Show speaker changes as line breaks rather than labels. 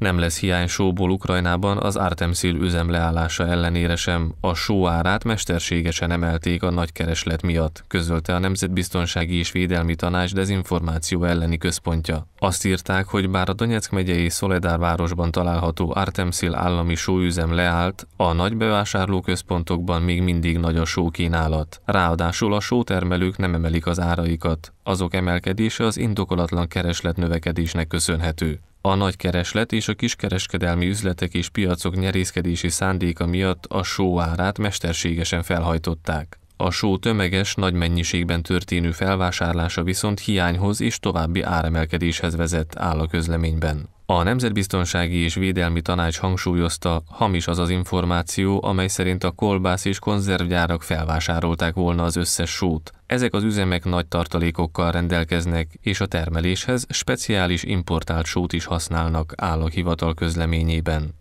Nem lesz hiány sóból Ukrajnában az Artemsil üzem leállása ellenére sem. A só árát mesterségesen emelték a nagy kereslet miatt, közölte a Nemzetbiztonsági és Védelmi Tanács dezinformáció elleni központja. Azt írták, hogy bár a Donetsk megyei Szoledár városban található Artemsil állami sóüzem leállt, a nagy bevásárlóközpontokban még mindig nagy a sókínálat. Ráadásul a sótermelők nem emelik az áraikat. Azok emelkedése az indokolatlan kereslet növekedésnek köszönhető. A nagykereslet és a kiskereskedelmi üzletek és piacok nyerészkedési szándéka miatt a só árát mesterségesen felhajtották. A só tömeges, nagy mennyiségben történő felvásárlása viszont hiányhoz és további áremelkedéshez vezet áll a közleményben. A Nemzetbiztonsági és Védelmi Tanács hangsúlyozta, hamis az az információ, amely szerint a kolbász és konzervgyárak felvásárolták volna az összes sót. Ezek az üzemek nagy tartalékokkal rendelkeznek, és a termeléshez speciális importált sót is használnak áll a hivatal közleményében.